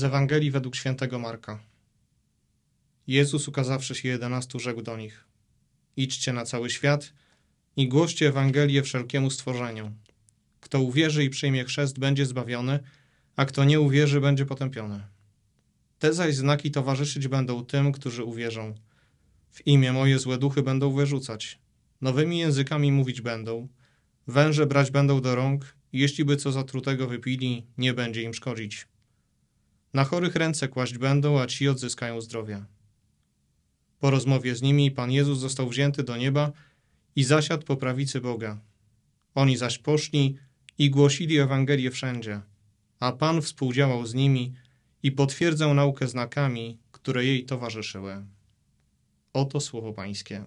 Z Ewangelii według świętego Marka. Jezus, ukazawszy się jedenastu, rzekł do nich: Idźcie na cały świat i głoście Ewangelię wszelkiemu stworzeniu. Kto uwierzy i przyjmie chrzest, będzie zbawiony, a kto nie uwierzy, będzie potępiony. Te zaś znaki towarzyszyć będą tym, którzy uwierzą. W imię moje złe duchy będą wyrzucać, nowymi językami mówić będą, węże brać będą do rąk, jeśli by co zatrutego wypili, nie będzie im szkodzić. Na chorych ręce kłaść będą, a ci odzyskają zdrowia. Po rozmowie z nimi Pan Jezus został wzięty do nieba i zasiadł po prawicy Boga. Oni zaś poszli i głosili Ewangelię wszędzie, a Pan współdziałał z nimi i potwierdzał naukę znakami, które jej towarzyszyły. Oto słowo Pańskie.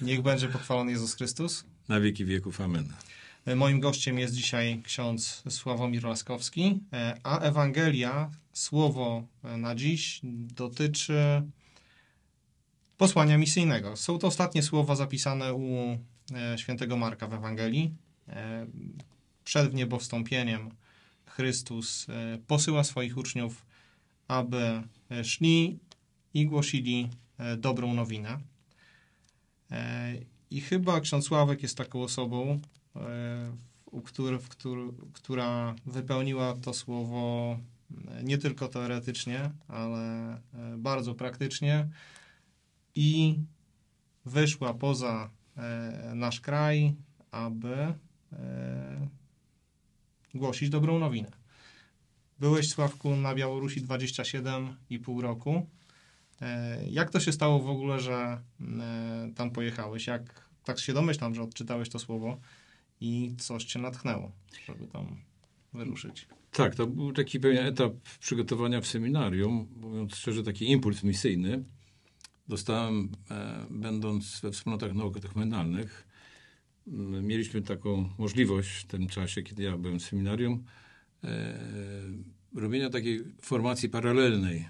Niech będzie pochwalony Jezus Chrystus. Na wieki wieków. Amen. E, moim gościem jest dzisiaj ksiądz Sławomir Laskowski, e, a Ewangelia, słowo e, na dziś dotyczy posłania misyjnego. Są to ostatnie słowa zapisane u świętego Marka w Ewangelii. Przed wniebowstąpieniem Chrystus posyła swoich uczniów, aby szli i głosili dobrą nowinę. E, I chyba ksiądz Sławek jest taką osobą, e, u który, która wypełniła to słowo e, nie tylko teoretycznie, ale bardzo praktycznie i wyszła poza nasz kraj, aby głosić dobrą nowinę. Byłeś, Sławku, na Białorusi 27,5 roku. E, jak to się stało w ogóle, że e, tam pojechałeś? Jak tak się domyślam, że odczytałeś to słowo i coś cię natchnęło, żeby tam wyruszyć? Tak, to był taki pewien etap przygotowania w seminarium, mówiąc szczerze, taki impuls misyjny. Dostałem, e, będąc we wspólnotach dokumentalnych, mieliśmy taką możliwość w tym czasie, kiedy ja byłem w seminarium, e, robienia takiej formacji paralelnej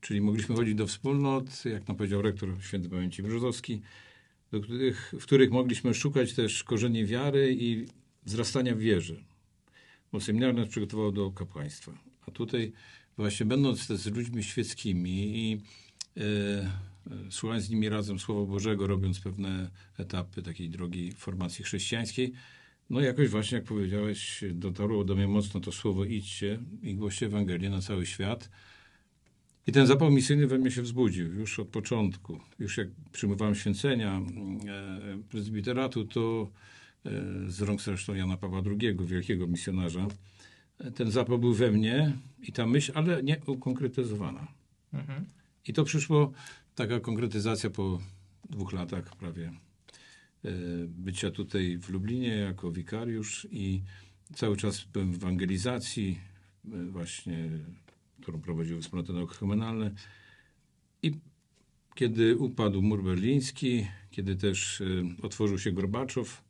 Czyli mogliśmy chodzić do wspólnot, jak nam powiedział rektor Św. pamięci Brzozowski, których, w których mogliśmy szukać też korzeni wiary i wzrastania w wierze. Bo seminar nas przygotował do kapłaństwa. A tutaj właśnie będąc z ludźmi świeckimi i yy, słuchając z nimi razem Słowa Bożego, robiąc pewne etapy takiej drogi formacji chrześcijańskiej, no jakoś właśnie, jak powiedziałeś, dotarło do mnie mocno to słowo idźcie i głoście Ewangelię na cały świat – i ten zapał misyjny we mnie się wzbudził już od początku. Już jak przyjmowałem święcenia mm, e, prezbiteratu, to e, z rąk zresztą Jana Pawła II, wielkiego misjonarza, e, ten zapał był we mnie i ta myśl, ale nie ukonkretyzowana. Mhm. I to przyszło, taka konkretyzacja po dwóch latach prawie e, bycia tutaj w Lublinie jako wikariusz i cały czas byłem w ewangelizacji, e, właśnie którą prowadziły wspólnoty nauk I kiedy upadł mur berliński, kiedy też e, otworzył się Gorbaczow,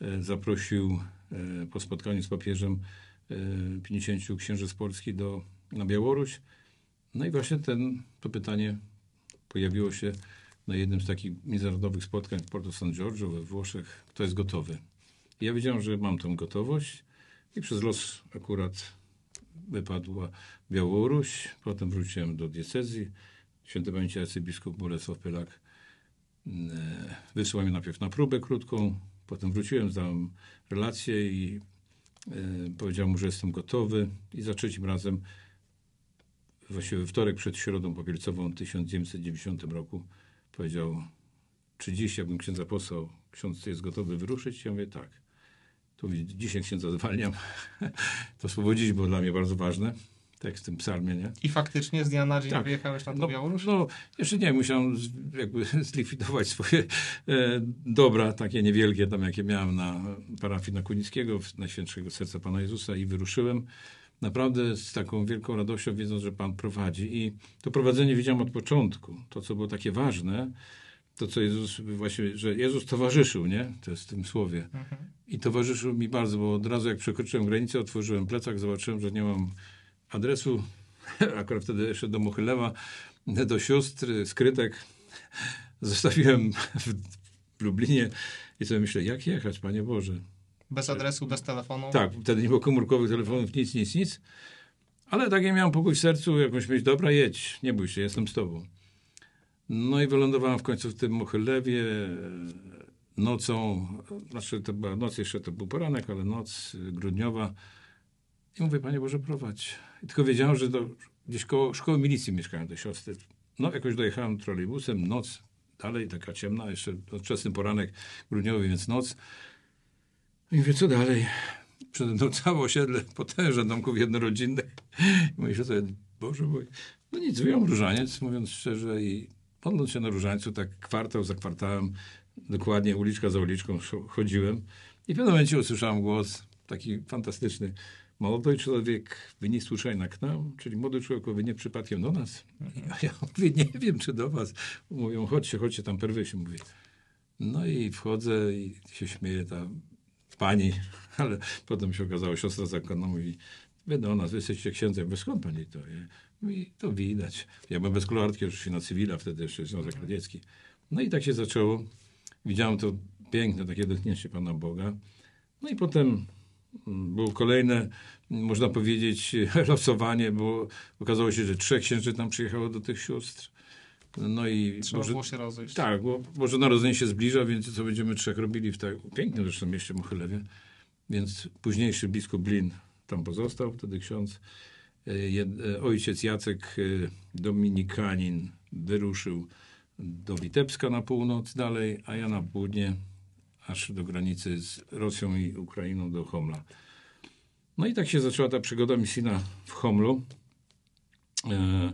e, zaprosił e, po spotkaniu z papieżem 50 księży z Polski do, na Białoruś. No i właśnie ten, to pytanie pojawiło się na jednym z takich międzynarodowych spotkań w Porto San Giorgio we Włoszech. Kto jest gotowy? I ja wiedziałem, że mam tą gotowość i przez los akurat wypadła Białoruś, potem wróciłem do diecezji. Święty pamięci arcybiskup Bolesław Pylak mm, e, wysłał mnie najpierw na próbę krótką, potem wróciłem, zdałem relację i e, powiedział mu, że jestem gotowy i za trzecim razem właściwie we wtorek przed Środą Popielcową w 1990 roku powiedział, czy dziś ja bym księdza posłał, ksiądz jest gotowy wyruszyć? Ja mówię, tak tu dzisiaj się zadowalniam, to słowo dziś było dla mnie bardzo ważne, tak w tym psalmie, nie? I faktycznie z dnia na dzień tak. wyjechałeś na no, Białoruś? No, jeszcze nie, musiałem z, jakby zlikwidować swoje e, dobra, takie niewielkie tam, jakie miałem na parafii na Kunickiego, Najświętszego Serca Pana Jezusa i wyruszyłem naprawdę z taką wielką radością, wiedząc, że Pan prowadzi. I to prowadzenie widziałem od początku. To, co było takie ważne, to, co Jezus właśnie, że Jezus towarzyszył, nie? To jest w tym słowie. Mhm i towarzyszył mi bardzo, bo od razu jak przekroczyłem granicę, otworzyłem plecak, zobaczyłem, że nie mam adresu, akurat wtedy jeszcze do Mochilewa, do sióstr, skrytek. Zostawiłem w Lublinie i sobie myślę, jak jechać, Panie Boże. Bez adresu, bez telefonu? Tak, wtedy nie było komórkowych telefonów, nic, nic, nic. Ale takie miałem pokój w sercu, jakąś myśl, dobra, jedź, nie bój się, jestem z tobą. No i wylądowałem w końcu w tym Mochylewie, nocą, znaczy to była noc, jeszcze to był poranek, ale noc y, grudniowa. I mówię, Panie Boże, prowadź. I tylko wiedziałem, że to gdzieś koło szkoły milicji mieszkałem do siostry. No, jakoś dojechałem trolejbusem, noc, dalej taka ciemna, jeszcze wczesny poranek grudniowy, więc noc. No I mówię, co dalej? Przede mną całe osiedle potężne domków jednorodzinnych. I mówię sobie, Boże mój, no nic, wyjął różaniec, mówiąc szczerze, i podląd się na różańcu, tak kwartał za kwartałem dokładnie uliczka za uliczką chodziłem i w pewnym momencie usłyszałem głos taki fantastyczny. Młody człowiek, wy nie słuchaj na knam czyli młody człowiek, wy nie przypadkiem do nas. Ja, ja mówię, nie wiem, czy do was. Mówią, chodźcie, chodźcie, tam pierwszy się mówi. No i wchodzę i się śmieje ta pani, ale potem się okazało, siostra zakonna mówi, wy do nas, wy jesteście księdzem, wy skąd pani to? I to widać. Ja byłem bez kolorki, się na cywila wtedy jeszcze, Związek Radziecki. No i tak się zaczęło. Widziałem to piękne, takie dotknięcie Pana Boga. No i potem mm, było kolejne, mm, można powiedzieć, losowanie, bo okazało się, że trzech księży tam przyjechało do tych sióstr. No i Trzeba Boże, było się rozejść. Tak, bo Boże Narodzenie się zbliża, więc co będziemy trzech robili w tak pięknym zresztą mieście Mochylewie. Więc późniejszy biskup Blin tam pozostał, wtedy ksiądz. E, e, ojciec Jacek e, Dominikanin wyruszył do Witebska na północ dalej, a ja na południe aż do granicy z Rosją i Ukrainą do Homla. No i tak się zaczęła ta przygoda misyjna w Homlu. E, e,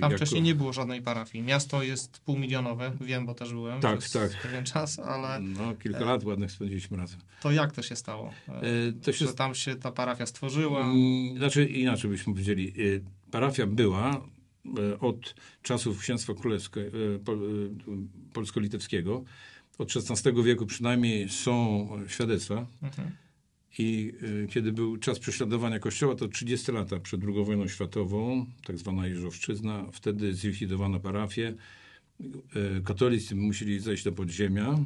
Tam jako... wcześniej nie było żadnej parafii. Miasto jest półmilionowe, wiem, bo też byłem tak, przez tak. pewien czas, ale... No, kilka e, lat ładnych spędziliśmy razem. To jak to się stało? E, to e, się... Że tam się ta parafia stworzyła? Mm, znaczy, inaczej byśmy powiedzieli. E, parafia była, E, od czasów księstwa królewskiego e, e, polsko-litewskiego, od XVI wieku przynajmniej są świadectwa. Mhm. I kiedy był czas prześladowania Kościoła, to 30 lata przed II wojną światową, tak zwana Jeżowszczyzna, wtedy zlikwidowano parafię. Katolicy musieli zejść do podziemia.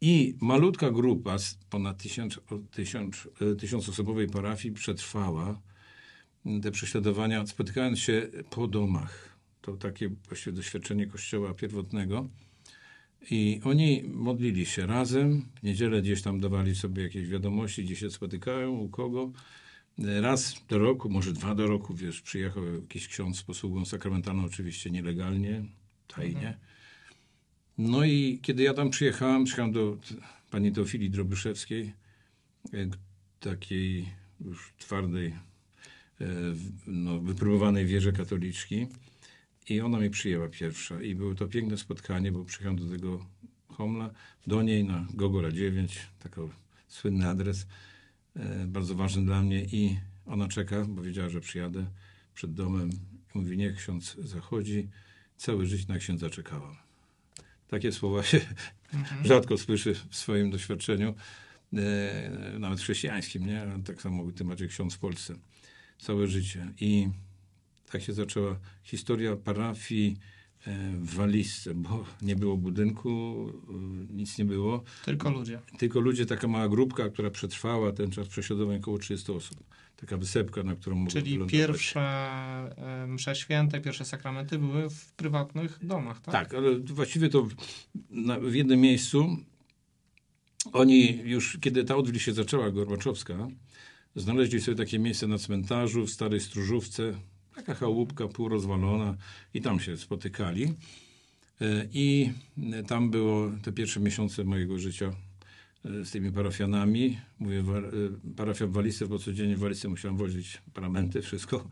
I malutka grupa z ponad tysiąc, tysiąc, tysiącosobowej parafii przetrwała te prześladowania, spotykając się po domach. To takie właściwie doświadczenie kościoła pierwotnego. I oni modlili się razem. W niedzielę gdzieś tam dawali sobie jakieś wiadomości, gdzie się spotykają, u kogo. Raz do roku, może dwa do roku, wiesz, przyjechał jakiś ksiądz z posługą sakramentalną, oczywiście nielegalnie, tajnie. Mhm. No i kiedy ja tam przyjechałem, przyjechałem do pani Teofilii Drobyszewskiej, e, takiej już twardej E, no, wypróbowanej wierze katoliczki. I ona mnie przyjęła pierwsza. I było to piękne spotkanie, bo przyjechałem do tego homla, do niej na Gogora 9, taki słynny adres, e, bardzo ważny dla mnie. I ona czeka, bo wiedziała, że przyjadę przed domem. mówi, niech ksiądz zachodzi. Całe życie na księdza czekałam. Takie słowa się mhm. rzadko słyszy w swoim doświadczeniu, e, nawet chrześcijańskim, nie? Tak samo temacie ksiądz w Polsce całe życie. I tak się zaczęła historia parafii e, w Walizce, bo nie było budynku, e, nic nie było. Tylko ludzie. Tylko ludzie, taka mała grupka, która przetrwała ten czas prześladowań około 30 osób. Taka wysepka, na którą mogli Czyli pierwsze e, msze święte, pierwsze sakramenty były w prywatnych domach, tak? Tak, ale właściwie to w jednym miejscu. Oni już, kiedy ta odwilż się zaczęła, Gorbaczowska, Znaleźli sobie takie miejsce na cmentarzu w starej stróżówce, taka chałupka półrozwalona i tam się spotykali. E, I e, tam było te pierwsze miesiące mojego życia e, z tymi parafianami. Mówię, parafia w walizce, bo codziennie w walizce musiałem wozić paramenty, wszystko.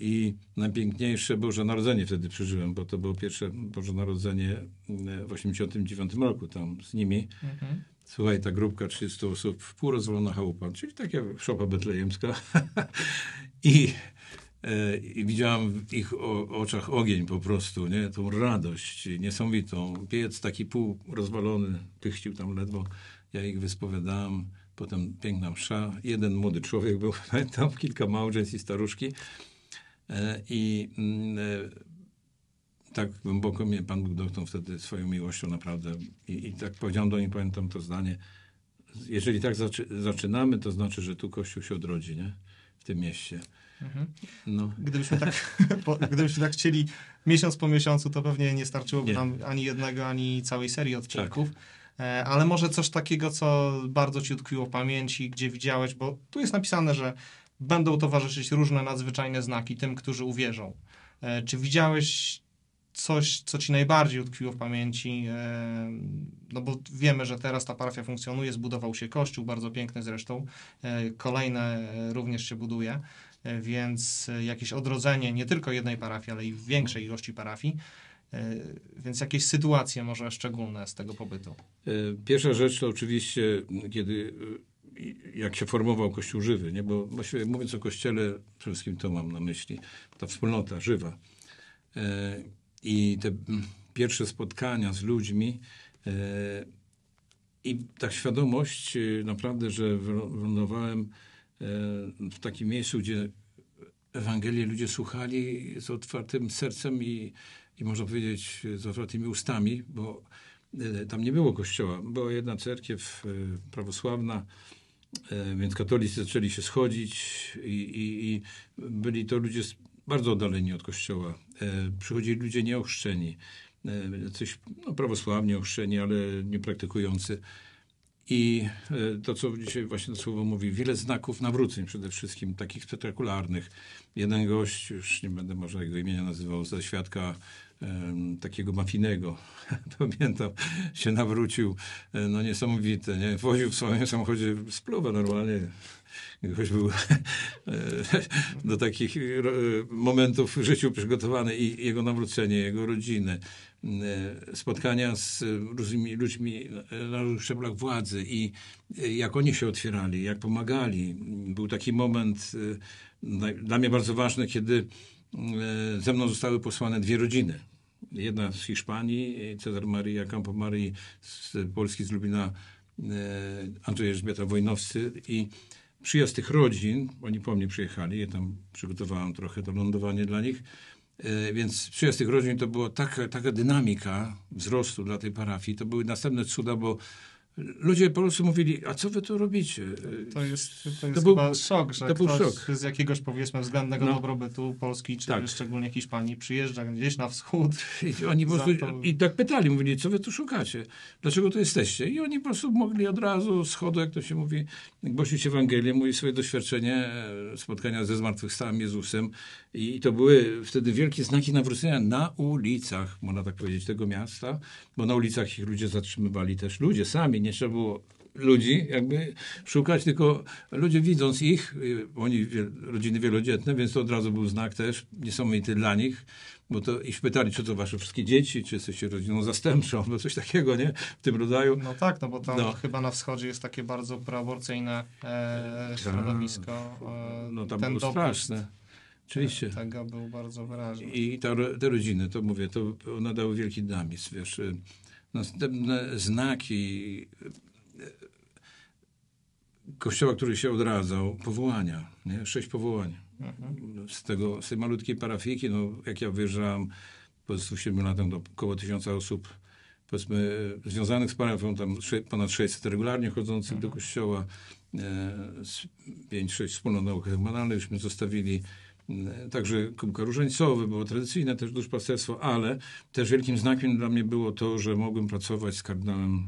I najpiękniejsze Boże Narodzenie wtedy przeżyłem, bo to było pierwsze Boże Narodzenie w 1989 roku tam z nimi. Mhm. Słuchaj, ta grupka 30 osób, rozwalona chałupa, czyli taka szopa betlejemska. I, e, I, widziałam w ich o, oczach ogień po prostu, nie? Tą radość niesamowitą. Piec taki półrozwalony, pychcił tam ledwo. Ja ich wyspowiadałem. Potem piękna msza. Jeden młody człowiek był, pamiętam, kilka małżeństw i staruszki. E, I... Mm, e, tak głęboko mnie Pan Bóg dotknął wtedy swoją miłością naprawdę. I, i tak powiedziałem do niej pamiętam to zdanie, jeżeli tak zaczy, zaczynamy, to znaczy, że tu Kościół się odrodzi, nie? W tym mieście. Mhm. No. Gdybyśmy, tak, po, gdybyśmy tak chcieli miesiąc po miesiącu, to pewnie nie starczyłoby nie. nam ani jednego, ani całej serii odcinków. Tak. E, ale może coś takiego, co bardzo ci utkwiło w pamięci, gdzie widziałeś, bo tu jest napisane, że będą towarzyszyć różne nadzwyczajne znaki tym, którzy uwierzą. E, czy widziałeś coś, co ci najbardziej utkwiło w pamięci, e, no bo wiemy, że teraz ta parafia funkcjonuje, zbudował się kościół, bardzo piękny zresztą, e, kolejne e, również się buduje, więc jakieś odrodzenie nie tylko jednej parafii, ale i większej ilości parafii, więc jakieś sytuacje może szczególne z tego pobytu. Pierwsza rzecz to oczywiście, kiedy jak się formował Kościół Żywy, nie? bo właściwie mówiąc o Kościele, przede wszystkim to mam na myśli, ta wspólnota żywa i te mm, pierwsze spotkania z ludźmi e, i ta świadomość e, naprawdę, że wylądowałem e, w takim miejscu, gdzie Ewangelię ludzie słuchali z otwartym sercem i, i można powiedzieć z otwartymi ustami, bo tam nie było kościoła. Była jedna cerkiew prawosławna, więc katolicy zaczęli się schodzić i, i, i byli to ludzie bardzo oddaleni od kościoła. E, przychodzili ludzie nieochrzczeni, e, coś no, prawosławnie ochrzczeni, ale niepraktykujący. I e, to, co dzisiaj właśnie to słowo mówi, wiele znaków nawróceń przede wszystkim, takich spektakularnych. Jeden gość, już nie będę może jego imienia nazywał, ze świadka takiego mafinego, pamiętam, się nawrócił, no niesamowite, nie? Woził w swoim samochodzie, spluwa normalnie, jakoś był e, do takich e, momentów w życiu przygotowany i jego nawrócenie, jego rodziny, e, spotkania z różnymi ludźmi na różnych szczeblach władzy i jak oni się otwierali, jak pomagali. Był taki moment dla mnie bardzo ważny, kiedy ze mną zostały posłane dwie rodziny. Jedna z Hiszpanii, Cezar Maria Campo Marii, z Polski, z Lubina, Andrzej Elżbieta Wojnowscy i przyjazd tych rodzin, oni po mnie przyjechali, ja tam przygotowałem trochę to lądowanie dla nich, e, więc przyjazd tych rodzin to była taka, taka dynamika wzrostu dla tej parafii. To były następne cuda, bo ludzie po prostu mówili, a co wy tu robicie? To, jest, to jest to chyba był, szok, że to był szok. z jakiegoś powiedzmy względnego no. dobrobytu Polski, czy tak. szczególnie Hiszpanii przyjeżdża gdzieś na wschód. I oni po prostu, to... i tak pytali, mówili, co wy tu szukacie? Dlaczego tu jesteście? I oni po prostu mogli od razu z jak to się mówi, głosić Ewangelię, mówić swoje doświadczenie e, spotkania ze zmartwychwstałym Jezusem i to były wtedy wielkie znaki nawrócenia na ulicach, można tak powiedzieć, tego miasta, bo na ulicach ich ludzie zatrzymywali też ludzie sami, nie trzeba było ludzi jakby szukać, tylko ludzie widząc ich, y, oni rodziny wielodzietne, więc to od razu był znak też niesamowity dla nich, bo to ich pytali, czy to wasze wszystkie dzieci, czy jesteście rodziną zastępczą, albo coś takiego, nie? W tym rodzaju. No tak, no bo tam no. chyba na wschodzie jest takie bardzo proaborcyjne e, tak. środowisko. E, no tam było straszne. Oczywiście. E, tego był bardzo wyraźny. I ta, te rodziny, to mówię, to nadały wielki dynamizm, wiesz, y, następne znaki e, kościoła, który się odradzał, powołania, nie? sześć powołań. Mhm. Z tego, z tej malutkiej parafiki, no, jak ja wyjeżdżałem po 7 latach do około tysiąca osób, powiedzmy, związanych z parafią, tam ponad 600 regularnie chodzących mhm. do kościoła, 5-6 e, wspólnot nauk humanalnychśmy zostawili e, także kubka różańcowy, było tradycyjne też duszpasterstwo, ale też wielkim znakiem dla mnie było to, że mogłem pracować z kardynałem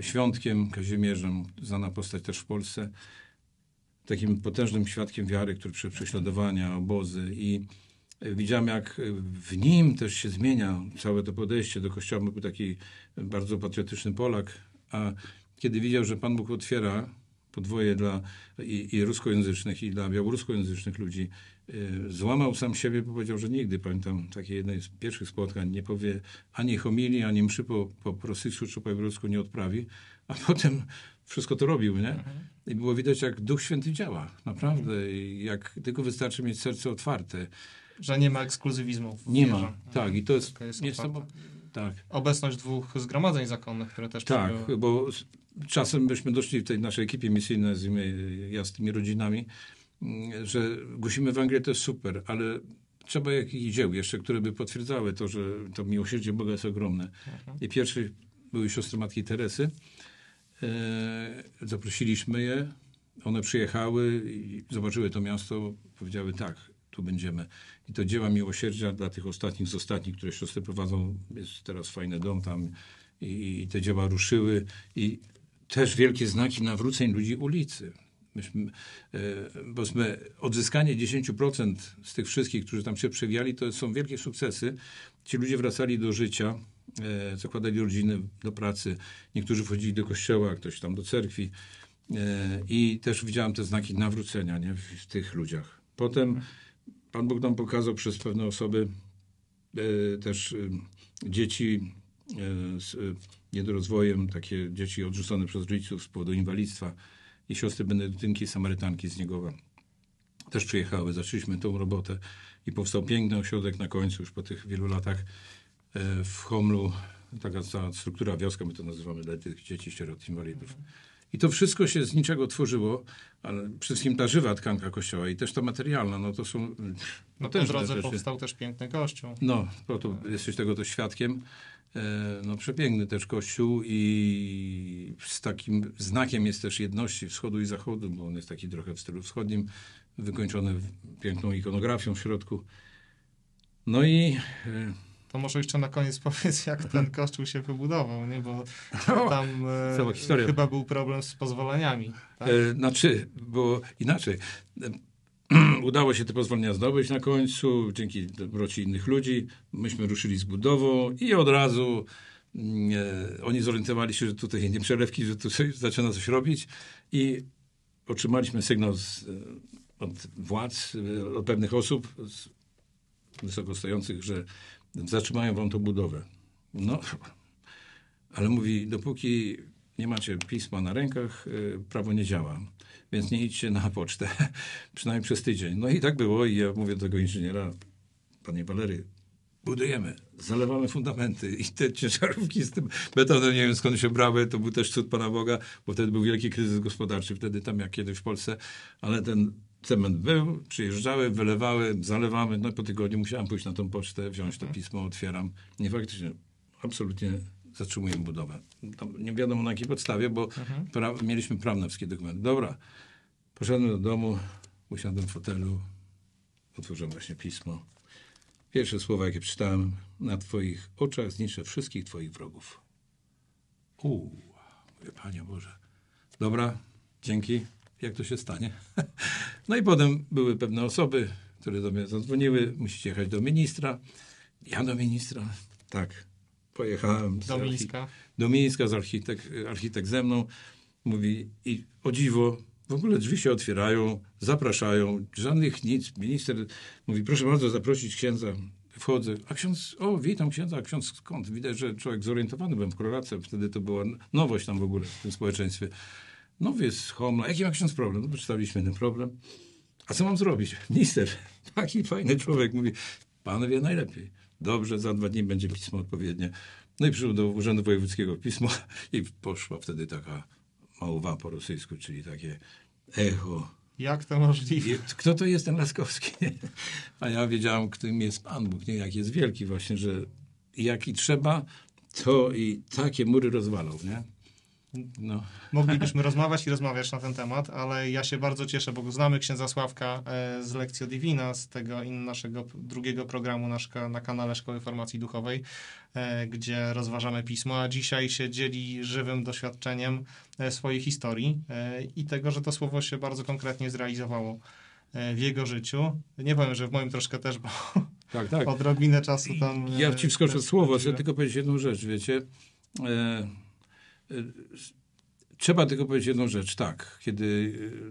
Świątkiem Kazimierzem, znana postać też w Polsce, takim potężnym świadkiem wiary, który przez prześladowania, obozy i e, widziałem, jak w nim też się zmienia całe to podejście do kościoła. Był taki bardzo patriotyczny Polak, a kiedy widział, że Pan Bóg otwiera podwoje dla i, i ruskojęzycznych, i dla białoruskojęzycznych ludzi. Y, złamał sam siebie, bo powiedział, że nigdy, pamiętam takie jedne z pierwszych spotkań, nie powie ani homilii, ani mszy po, po rosyjsku czy po białorusku nie odprawi, a potem wszystko to robił, nie? Mhm. I było widać, jak Duch Święty działa, naprawdę. I jak tylko wystarczy mieć serce otwarte. Że nie ma ekskluzywizmu. Nie ma, tak. I to jest, jest niesamowite tak. obecność dwóch zgromadzeń zakonnych, które też Tak, bo czasem byśmy doszli w tej naszej ekipie misyjnej, z ja z tymi rodzinami, mm, że głosimy węgry to jest super, ale trzeba jakichś dzieł jeszcze, które by potwierdzały to, że to miłosierdzie Boga jest ogromne. Mhm. I pierwszy były siostry Matki Teresy. E, zaprosiliśmy je, one przyjechały i zobaczyły to miasto, powiedziały tak, tu będziemy. I to dzieła miłosierdzia dla tych ostatnich z ostatnich, które siostry prowadzą. Jest teraz fajny dom tam i, i te dzieła ruszyły. I też wielkie znaki nawróceń ludzi ulicy. Myśmy, e, bo my, odzyskanie 10% z tych wszystkich, którzy tam się przewijali, to są wielkie sukcesy. Ci ludzie wracali do życia, e, zakładali rodziny, do pracy. Niektórzy wchodzili do kościoła, ktoś tam do cerkwi. E, I też widziałem te znaki nawrócenia nie, w tych ludziach. Potem Pan Bóg nam pokazał przez pewne osoby e, też e, dzieci e, z niedorozwojem, takie dzieci odrzucone przez rodziców z powodu inwalidztwa i siostry benedyktynki samarytanki z Niegowa też przyjechały. Zaczęliśmy tą robotę i powstał piękny ośrodek na końcu już po tych wielu latach w Homlu. Taka cała struktura wioska, my to nazywamy dla tych dzieci, sierot, inwalidów. Mhm. I to wszystko się z niczego tworzyło, ale przede wszystkim ta żywa tkanka kościoła i też ta materialna, no to są No, no ten drodze rzeczy. powstał też piękny kościół. No, no to jesteś tego to świadkiem. E, no przepiękny też kościół i z takim znakiem jest też jedności wschodu i zachodu, bo on jest taki trochę w stylu wschodnim, wykończony piękną ikonografią w środku. No i e, to może jeszcze na koniec powiedz, jak ten mhm. kościół się wybudował, nie? bo no, tam e, chyba był problem z pozwoleniami. Tak? E, znaczy, bo inaczej. E, udało się te pozwolenia zdobyć na końcu, dzięki dobroci innych ludzi. Myśmy ruszyli z budową i od razu mm, e, oni zorientowali się, że tutaj nie przelewki, że tu coś, zaczyna coś robić i otrzymaliśmy sygnał z, e, od władz, e, od pewnych osób z, wysoko stojących, że zatrzymają wam to budowę. No, ale mówi, dopóki nie macie pisma na rękach, y, prawo nie działa. Więc nie idźcie na pocztę, przynajmniej przez tydzień. No i tak było i ja mówię do tego inżyniera, panie Walery, budujemy, zalewamy fundamenty i te ciężarówki z tym betonem, nie wiem skąd się brały, to był też cud Pana Boga, bo wtedy był wielki kryzys gospodarczy, wtedy tam jak kiedyś w Polsce, ale ten cement był, przyjeżdżały, wylewały, zalewamy. No po tygodniu musiałem pójść na tą pocztę, wziąć to mhm. pismo, otwieram. Nie faktycznie, absolutnie zatrzymuję budowę. To nie wiadomo na jakiej podstawie, bo mhm. pra mieliśmy prawnawski dokumenty. Dobra, poszedłem do domu, usiadłem w fotelu, otworzyłem właśnie pismo. Pierwsze słowa, jakie czytałem, na twoich oczach zniszczę wszystkich twoich wrogów. Uuu, mówię, Panie Boże. Dobra, dzięki, jak to się stanie. No i potem były pewne osoby, które do mnie zadzwoniły, musicie jechać do ministra. Ja do ministra, tak, pojechałem. Do Mińska. Do Mińska, z architekt, architekt ze mną. Mówi, i o dziwo, w ogóle drzwi się otwierają, zapraszają, żadnych nic. Minister mówi, proszę bardzo zaprosić księdza. Wchodzę, a ksiądz, o witam księdza, a ksiądz skąd? Widać, że człowiek zorientowany byłem w Królacę, wtedy to była nowość tam w ogóle w tym społeczeństwie. No więc Homla, jaki ma ksiądz problem? No, przedstawiliśmy ten problem. A co mam zrobić? Minister, taki fajny człowiek, mówi, pan wie najlepiej. Dobrze, za dwa dni będzie pismo odpowiednie. No i przyszedł do Urzędu Wojewódzkiego pismo i poszła wtedy taka małwa po rosyjsku, czyli takie echo. Jak to możliwe? Kto to jest ten Laskowski? A ja wiedziałem, kim jest Pan Bóg, nie? Jak jest wielki właśnie, że jak i trzeba, to i takie mury rozwalał, nie? No. Moglibyśmy rozmawiać i rozmawiać na ten temat, ale ja się bardzo cieszę, bo znamy księdza Sławka e, z Lekcjo Divina, z tego naszego drugiego programu na kanale Szkoły Formacji Duchowej, e, gdzie rozważamy pismo, a dzisiaj się dzieli żywym doświadczeniem e, swojej historii i tego, że to słowo się bardzo konkretnie zrealizowało w jego życiu. Nie powiem, że w moim troszkę też, bo tak, tak. odrobinę czasu tam... Ja ci wskoczę słowo, chcę tylko powiedzieć jedną rzecz, wiecie... E Y, trzeba tylko powiedzieć jedną rzecz. Tak, kiedy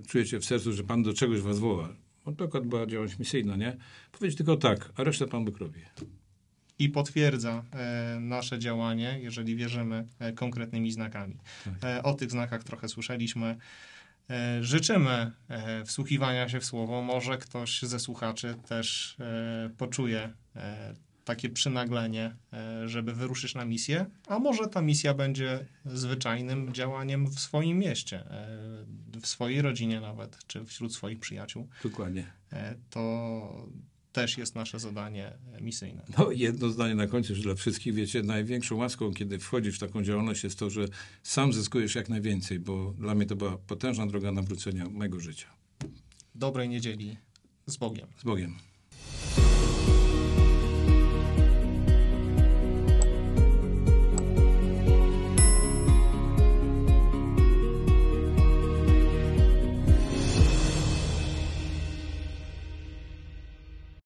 y, czujecie w sercu, że Pan do czegoś was woła, bo to akurat była działalność misyjna, nie? Powiedzieć tylko tak, a resztę Pan Bóg robi. I potwierdza e, nasze działanie, jeżeli wierzymy e, konkretnymi znakami. Tak. E, o tych znakach trochę słyszeliśmy. E, życzymy e, wsłuchiwania się w słowo. Może ktoś ze słuchaczy też e, poczuje takie przynaglenie, e, żeby wyruszyć na misję, a może ta misja będzie zwyczajnym działaniem w swoim mieście, e, w swojej rodzinie nawet, czy wśród swoich przyjaciół. Dokładnie. E, to też jest nasze zadanie misyjne. No jedno zdanie na końcu, że dla wszystkich, wiecie, największą łaską, kiedy wchodzisz w taką działalność jest to, że sam zyskujesz jak najwięcej, bo dla mnie to była potężna droga nawrócenia mojego życia. Dobrej niedzieli. Z Bogiem. Z Bogiem.